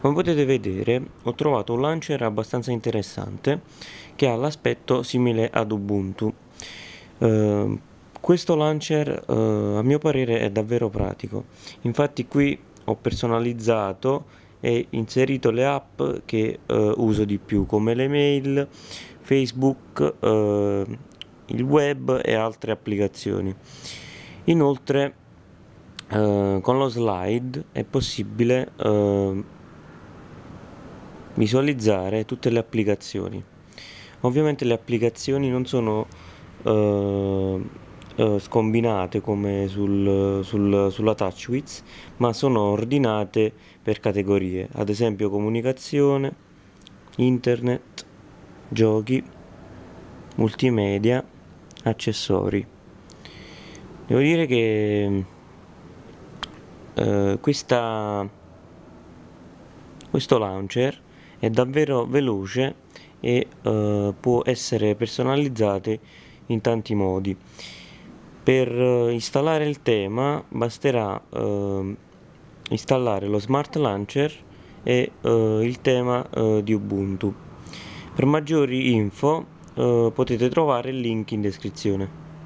Come potete vedere ho trovato un launcher abbastanza interessante che ha l'aspetto simile ad Ubuntu. Eh, questo launcher eh, a mio parere è davvero pratico, infatti qui ho personalizzato e inserito le app che eh, uso di più come le mail, Facebook, eh, il web e altre applicazioni. Inoltre eh, con lo slide è possibile ehm, visualizzare tutte le applicazioni. Ovviamente le applicazioni non sono eh, eh, scombinate come sul, sul, sulla TouchWiz, ma sono ordinate per categorie, ad esempio comunicazione, internet, giochi, multimedia, accessori. Devo dire che eh, questa, questo launcher è davvero veloce e eh, può essere personalizzato in tanti modi. Per eh, installare il tema basterà eh, installare lo Smart Launcher e eh, il tema di Ubuntu. Per maggiori info potete trovare il link in descrizione.